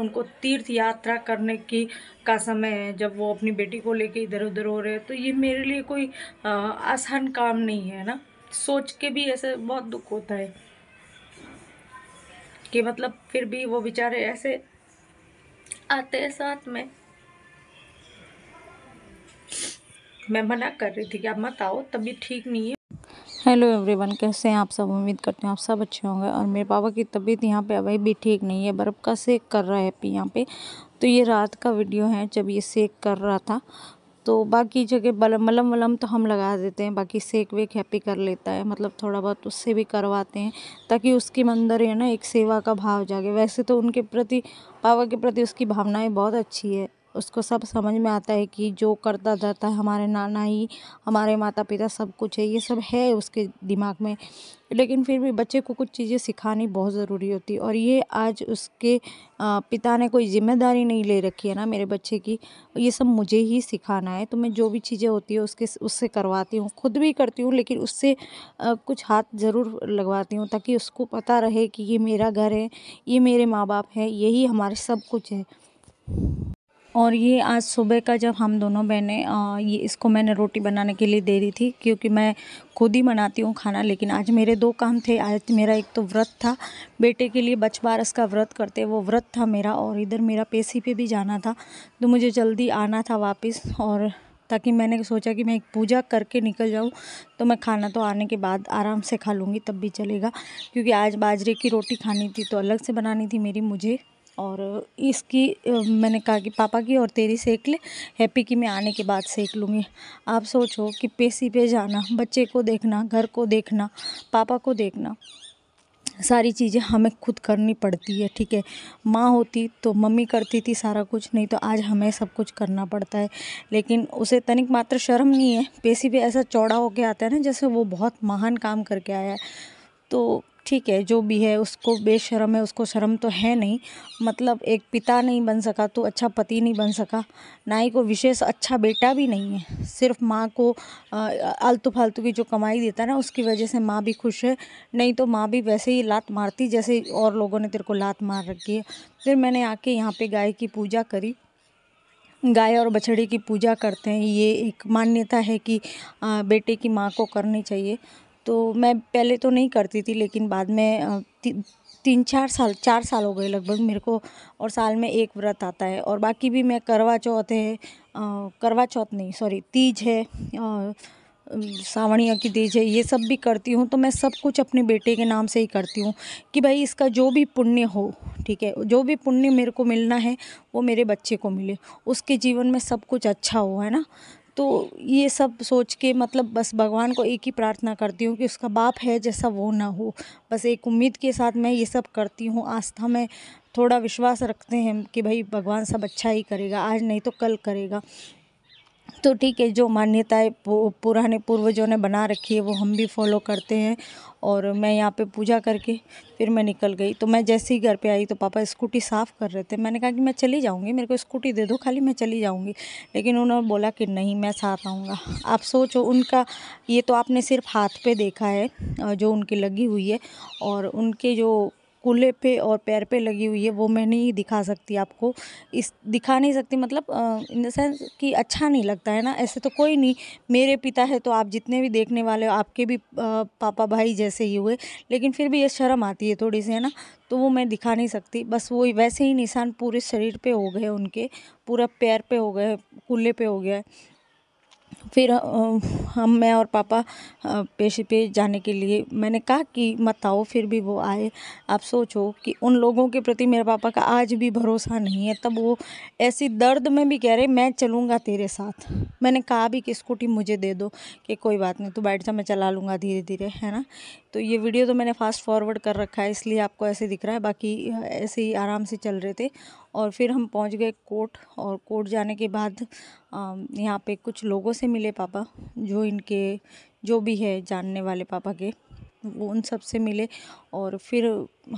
उनको तीर्थ यात्रा करने की का समय है जब वो अपनी बेटी को लेके इधर उधर हो रहे हैं तो ये मेरे लिए कोई आसान काम नहीं है ना सोच के भी ऐसे बहुत दुख होता है कि मतलब फिर भी वो बेचारे ऐसे आते हैं साथ में मैं मना कर रही थी कि आप मत आओ तभी ठीक नहीं है हेलो एवरीवन कैसे हैं आप सब उम्मीद करते हैं आप सब अच्छे होंगे और मेरे पापा की तबीयत यहाँ पे अभी भी ठीक नहीं है बर्फ़ का सेक कर रहा है यहाँ पे तो ये रात का वीडियो है जब ये सेक कर रहा था तो बाकी जगह बलम मलम वलम तो हम लगा देते हैं बाकी सेक वेक हैप्पी कर लेता है मतलब थोड़ा बहुत उससे भी करवाते हैं ताकि उसके अंदर है ना एक सेवा का भाव जागे वैसे तो उनके प्रति पापा के प्रति उसकी भावनाएँ बहुत अच्छी है उसको सब समझ में आता है कि जो करता धरता है हमारे नाना ही हमारे माता पिता सब कुछ है ये सब है उसके दिमाग में लेकिन फिर भी बच्चे को कुछ चीज़ें सिखानी बहुत ज़रूरी होती है और ये आज उसके पिता ने कोई जिम्मेदारी नहीं ले रखी है ना मेरे बच्चे की ये सब मुझे ही सिखाना है तो मैं जो भी चीज़ें होती है उसके उससे करवाती हूँ खुद भी करती हूँ लेकिन उससे कुछ हाथ ज़रूर लगवाती हूँ ताकि उसको पता रहे कि ये मेरा घर है ये मेरे माँ बाप है यही हमारे सब कुछ है और ये आज सुबह का जब हम दोनों बहनें ये इसको मैंने रोटी बनाने के लिए दे दी थी क्योंकि मैं खुद ही बनाती हूँ खाना लेकिन आज मेरे दो काम थे आज मेरा एक तो व्रत था बेटे के लिए बच बारस का व्रत करते वो व्रत था मेरा और इधर मेरा पेशी पे भी जाना था तो मुझे जल्दी आना था वापस और ताकि मैंने सोचा कि मैं एक पूजा करके निकल जाऊँ तो मैं खाना तो आने के बाद आराम से खा लूँगी तब भी चलेगा क्योंकि आज बाजरे की रोटी खानी थी तो अलग से बनानी थी मेरी मुझे और इसकी मैंने कहा कि पापा की और तेरी सेक ले हैप्पी की मैं आने के बाद सेक लूँगी आप सोचो कि पेशी पे जाना बच्चे को देखना घर को देखना पापा को देखना सारी चीज़ें हमें खुद करनी पड़ती है ठीक है माँ होती तो मम्मी करती थी सारा कुछ नहीं तो आज हमें सब कुछ करना पड़ता है लेकिन उसे तनिक मात्र शर्म नहीं है पेशी पर ऐसा चौड़ा होके आता है ना जैसे वो बहुत महान काम करके आया है तो ठीक है जो भी है उसको बेशरम है उसको शर्म तो है नहीं मतलब एक पिता नहीं बन सका तो अच्छा पति नहीं बन सका ना ही को विशेष अच्छा बेटा भी नहीं है सिर्फ माँ को आलतू फालतू की जो कमाई देता ना उसकी वजह से माँ भी खुश है नहीं तो माँ भी वैसे ही लात मारती जैसे और लोगों ने तेरे को लात मार रखी है फिर मैंने आके यहाँ पर गाय की पूजा करी गाय और बछड़े की पूजा करते हैं ये एक मान्यता है कि बेटे की माँ को करनी चाहिए तो मैं पहले तो नहीं करती थी लेकिन बाद में तीन चार साल चार साल हो गए लगभग मेरे को और साल में एक व्रत आता है और बाकी भी मैं करवा चौथ है करवा चौथ नहीं सॉरी तीज है सावणिया की तीज है ये सब भी करती हूँ तो मैं सब कुछ अपने बेटे के नाम से ही करती हूँ कि भाई इसका जो भी पुण्य हो ठीक है जो भी पुण्य मेरे को मिलना है वो मेरे बच्चे को मिले उसके जीवन में सब कुछ अच्छा हो है ना तो ये सब सोच के मतलब बस भगवान को एक ही प्रार्थना करती हूँ कि उसका बाप है जैसा वो ना हो बस एक उम्मीद के साथ मैं ये सब करती हूँ आस्था में थोड़ा विश्वास रखते हैं कि भाई भगवान सब अच्छा ही करेगा आज नहीं तो कल करेगा तो ठीक है जो मान्यताएँ पुराने पूर्वजों ने बना रखी है वो हम भी फॉलो करते हैं और मैं यहाँ पे पूजा करके फिर मैं निकल गई तो मैं जैसे ही घर पे आई तो पापा स्कूटी साफ़ कर रहे थे मैंने कहा कि मैं चली जाऊँगी मेरे को स्कूटी दे दो खाली मैं चली जाऊँगी लेकिन उन्होंने बोला कि नहीं मैं साथ आऊँगा आप सोचो उनका ये तो आपने सिर्फ हाथ पे देखा है जो उनकी लगी हुई है और उनके जो कूल्हे पे और पैर पे लगी हुई है वो मैं नहीं दिखा सकती आपको इस दिखा नहीं सकती मतलब इन द सेंस कि अच्छा नहीं लगता है ना ऐसे तो कोई नहीं मेरे पिता है तो आप जितने भी देखने वाले हो आपके भी पापा भाई जैसे ही हुए लेकिन फिर भी ये शर्म आती है थोड़ी सी है ना तो वो मैं दिखा नहीं सकती बस वो वैसे ही निशान पूरे शरीर पर हो गए उनके पूरा पैर पे हो गए कूल्हे पर हो गया फिर हम मैं और पापा पेशे पे जाने के लिए मैंने कहा कि मत आओ फिर भी वो आए आप सोचो कि उन लोगों के प्रति मेरे पापा का आज भी भरोसा नहीं है तब वो ऐसी दर्द में भी कह रहे मैं चलूँगा तेरे साथ मैंने कहा भी कि स्कूटी मुझे दे दो कि कोई बात नहीं तो बैठ जा मैं चला लूँगा धीरे धीरे है ना तो ये वीडियो तो मैंने फास्ट फॉरवर्ड कर रखा है इसलिए आपको ऐसे दिख रहा है बाकी ऐसे ही आराम से चल रहे थे और फिर हम पहुँच गए कोर्ट और कोर्ट जाने के बाद यहाँ पे कुछ लोगों से मिले पापा जो इनके जो भी है जानने वाले पापा के वो उन सब से मिले और फिर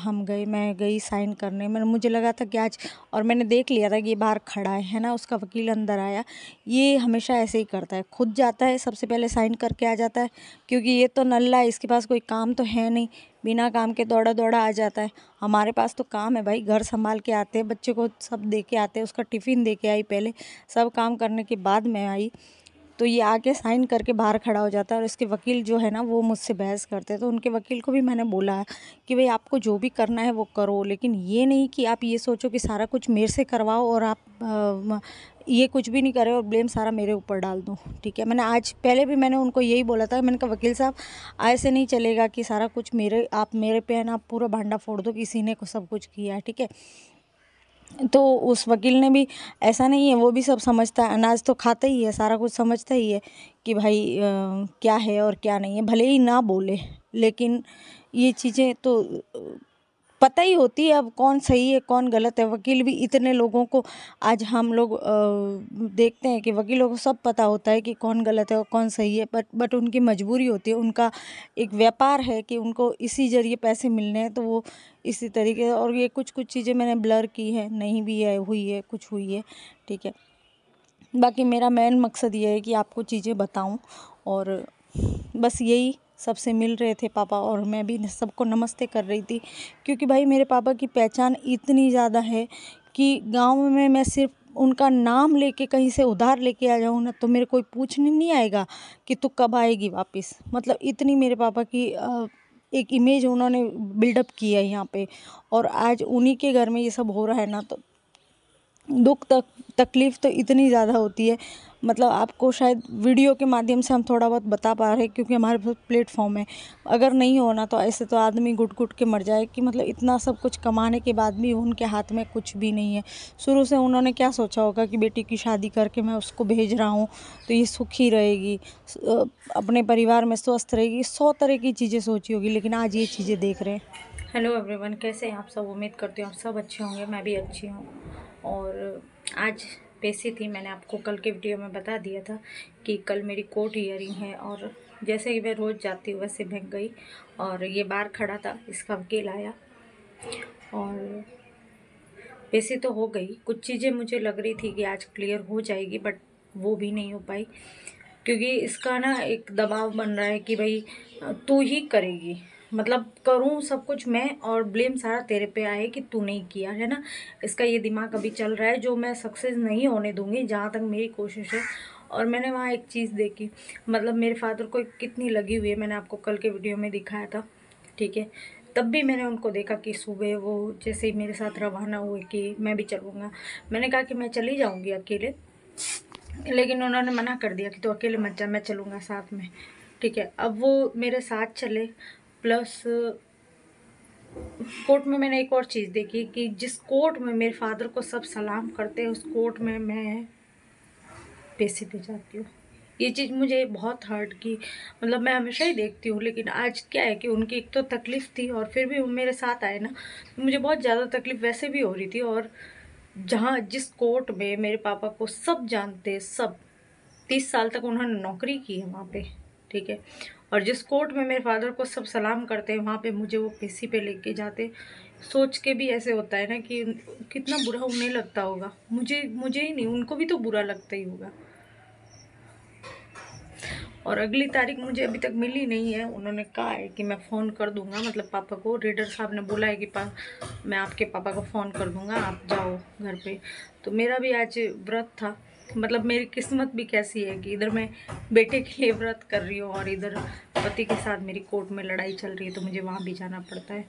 हम गए मैं गई साइन करने मैंने मुझे लगा था कि आज और मैंने देख लिया था कि ये बाहर खड़ा है है ना उसका वकील अंदर आया ये हमेशा ऐसे ही करता है खुद जाता है सबसे पहले साइन करके आ जाता है क्योंकि ये तो नल्ला है इसके पास कोई काम तो है नहीं बिना काम के दौड़ा दौड़ा आ जाता है हमारे पास तो काम है भाई घर संभाल के आते हैं बच्चे को सब दे के आते हैं उसका टिफ़िन दे के आई पहले सब काम करने के बाद मैं आई तो ये आके साइन करके बाहर खड़ा हो जाता है और इसके वकील जो है ना वो मुझसे बहस करते हैं तो उनके वकील को भी मैंने बोला है कि भाई आपको जो भी करना है वो करो लेकिन ये नहीं कि आप ये सोचो कि सारा कुछ मेरे से करवाओ और आप आ, ये कुछ भी नहीं करे और ब्लेम सारा मेरे ऊपर डाल दूँ ठीक है मैंने आज पहले भी मैंने उनको यही बोला था मैंने कहा वकील साहब ऐसे नहीं चलेगा कि सारा कुछ मेरे आप मेरे पे है ना पूरा भांडा फोड़ दो किसी ने सब कुछ किया है ठीक है तो उस वकील ने भी ऐसा नहीं है वो भी सब समझता है अनाज तो खाता ही है सारा कुछ समझता ही है कि भाई क्या है और क्या नहीं है भले ही ना बोले लेकिन ये चीज़ें तो पता ही होती है अब कौन सही है कौन गलत है वकील भी इतने लोगों को आज हम लोग देखते हैं कि वकीलों को सब पता होता है कि कौन गलत है और कौन सही है बट बट उनकी मजबूरी होती है उनका एक व्यापार है कि उनको इसी जरिए पैसे मिलने हैं तो वो इसी तरीके और ये कुछ कुछ चीज़ें मैंने ब्लर की है नहीं भी है हुई है कुछ हुई है ठीक है बाकी मेरा मेन मकसद ये है कि आपको चीज़ें बताऊँ और बस यही सबसे मिल रहे थे पापा और मैं भी सबको नमस्ते कर रही थी क्योंकि भाई मेरे पापा की पहचान इतनी ज़्यादा है कि गांव में मैं सिर्फ उनका नाम लेके कहीं से उधार लेके आ जाऊँ ना तो मेरे कोई पूछने नहीं आएगा कि तू कब आएगी वापस मतलब इतनी मेरे पापा की एक इमेज उन्होंने बिल्डअप किया है यहाँ पे और आज उन्हीं के घर में ये सब हो रहा है ना तो दुख तक तकलीफ़ तो इतनी ज़्यादा होती है मतलब आपको शायद वीडियो के माध्यम से हम थोड़ा बहुत बता पा रहे क्योंकि हमारे पास प्लेटफॉर्म है अगर नहीं होना तो ऐसे तो आदमी घुट घुट के मर जाए कि मतलब इतना सब कुछ कमाने के बाद भी उनके हाथ में कुछ भी नहीं है शुरू से उन्होंने क्या सोचा होगा कि बेटी की शादी करके मैं उसको भेज रहा हूँ तो ये सुखी रहेगी अपने परिवार में स्वस्थ रहेगी सौ तरह की चीज़ें सोची होगी लेकिन आज ये चीज़ें देख रहे हैं हेलो एवरीवन कैसे हैं आप सब उम्मीद करते हैं आप सब अच्छे होंगे मैं भी अच्छी हूँ और आज पैसे थी मैंने आपको कल के वीडियो में बता दिया था कि कल मेरी कोट ईयरिंग है और जैसे ही मैं रोज़ जाती हूँ वैसे बैंक गई और ये बाहर खड़ा था इसका वकील आया और पैसे तो हो गई कुछ चीज़ें मुझे लग रही थी कि आज क्लियर हो जाएगी बट वो भी नहीं हो पाई क्योंकि इसका ना एक दबाव बन रहा है कि भाई तू ही करेगी मतलब करूँ सब कुछ मैं और ब्लेम सारा तेरे पे आए कि तू नहीं किया है ना इसका ये दिमाग अभी चल रहा है जो मैं सक्सेस नहीं होने दूँगी जहाँ तक मेरी कोशिश है और मैंने वहाँ एक चीज़ देखी मतलब मेरे फादर को कितनी लगी हुई है मैंने आपको कल के वीडियो में दिखाया था ठीक है तब भी मैंने उनको देखा कि सुबह वो जैसे ही मेरे साथ रवाना हुए कि मैं भी चलूँगा मैंने कहा कि मैं चली जाऊँगी अकेले लेकिन उन्होंने मना कर दिया कि तो अकेले मत जा मैं चलूँगा साथ में ठीक है अब वो मेरे साथ चले प्लस कोर्ट में मैंने एक और चीज़ देखी कि जिस कोर्ट में मेरे फादर को सब सलाम करते हैं उस कोर्ट में मैं पैसे दे जाती हूँ ये चीज़ मुझे बहुत हर्ट की मतलब मैं हमेशा ही देखती हूँ लेकिन आज क्या है कि उनकी एक तो तकलीफ़ थी और फिर भी वो मेरे साथ आए ना तो मुझे बहुत ज़्यादा तकलीफ़ वैसे भी हो रही थी और जहाँ जिस कोर्ट में मेरे पापा को सब जानते सब तीस साल तक उन्होंने नौकरी की है वहाँ पे ठीक है और जिस कोर्ट में मेरे फादर को सब सलाम करते हैं वहाँ पे मुझे वो पेशी पे लेके जाते सोच के भी ऐसे होता है ना कि कितना बुरा उन्हें लगता होगा मुझे मुझे ही नहीं उनको भी तो बुरा लगता ही होगा और अगली तारीख मुझे अभी तक मिली नहीं है उन्होंने कहा है कि मैं फ़ोन कर दूंगा मतलब पापा को रीडर साहब ने बोला है कि पा मैं आपके पापा को फ़ोन कर दूंगा आप जाओ घर पे तो मेरा भी आज व्रत था मतलब मेरी किस्मत भी कैसी है कि इधर मैं बेटे के लिए व्रत कर रही हूँ और इधर पति के साथ मेरी कोर्ट में लड़ाई चल रही है तो मुझे वहाँ भी जाना पड़ता है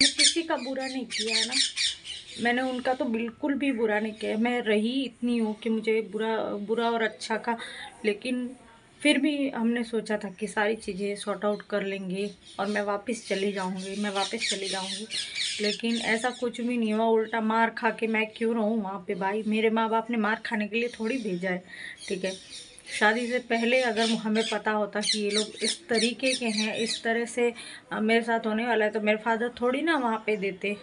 किसी का बुरा नहीं किया है ना मैंने उनका तो बिल्कुल भी बुरा नहीं किया मैं रही इतनी हूँ कि मुझे बुरा बुरा और अच्छा का लेकिन फिर भी हमने सोचा था कि सारी चीज़ें सॉर्ट आउट कर लेंगे और मैं वापस चली जाऊंगी मैं वापस चली जाऊंगी लेकिन ऐसा कुछ भी नहीं हुआ उल्टा मार खा के मैं क्यों रहूँ वहाँ पे भाई मेरे माँ बाप ने मार खाने के लिए थोड़ी भेजा है ठीक है शादी से पहले अगर हमें पता होता कि ये लोग इस तरीके के हैं इस तरह से मेरे साथ होने वाला है तो मेरे फादर थोड़ी ना वहाँ पर देते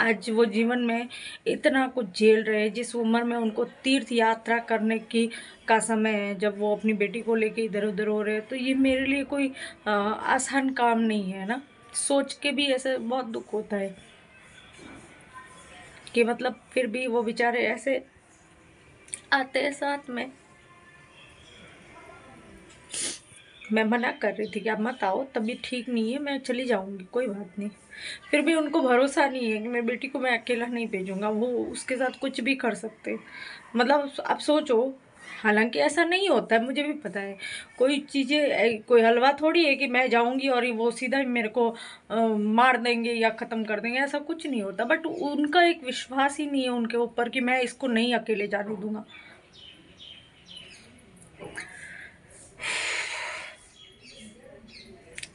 आज वो जीवन में इतना कुछ झेल रहे हैं जिस उम्र में उनको तीर्थ यात्रा करने की का समय है जब वो अपनी बेटी को लेके इधर उधर हो रहे हैं तो ये मेरे लिए कोई आसान काम नहीं है ना सोच के भी ऐसे बहुत दुख होता है कि मतलब फिर भी वो बेचारे ऐसे आते हैं साथ में मैं मना कर रही थी कि आप मत आओ तबीयत ठीक नहीं है मैं चली जाऊँगी कोई बात नहीं फिर भी उनको भरोसा नहीं है कि मेरी बेटी को मैं अकेला नहीं भेजूँगा वो उसके साथ कुछ भी कर सकते मतलब आप सोचो हालांकि ऐसा नहीं होता है मुझे भी पता है कोई चीज़ें कोई हलवा थोड़ी है कि मैं जाऊंगी और वो सीधा ही मेरे को आ, मार देंगे या ख़त्म कर देंगे ऐसा कुछ नहीं होता बट उनका एक विश्वास ही नहीं है उनके ऊपर कि मैं इसको नहीं अकेले जाने दूंगा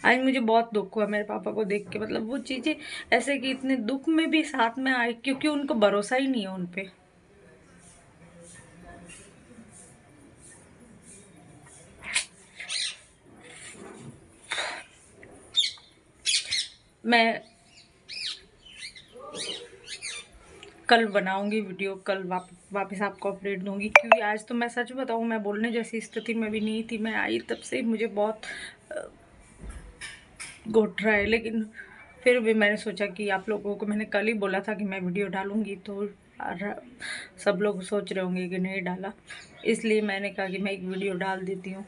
आज मुझे बहुत दुख हुआ मेरे पापा को देख के मतलब वो चीज़ें ऐसे कि इतने दुख में भी साथ में आए क्योंकि उनको भरोसा ही नहीं है उन पर मैं कल बनाऊंगी वीडियो कल वाप, वापस आपको अपडेट दूंगी क्योंकि आज तो मैं सच बताऊं मैं बोलने जैसी स्थिति में भी नहीं थी मैं आई तब से मुझे बहुत घुट रहा है लेकिन फिर भी मैंने सोचा कि आप लोगों को मैंने कल ही बोला था कि मैं वीडियो डालूँगी तो सब लोग सोच रहे होंगे कि नहीं डाला इसलिए मैंने कहा कि मैं एक वीडियो डाल देती हूँ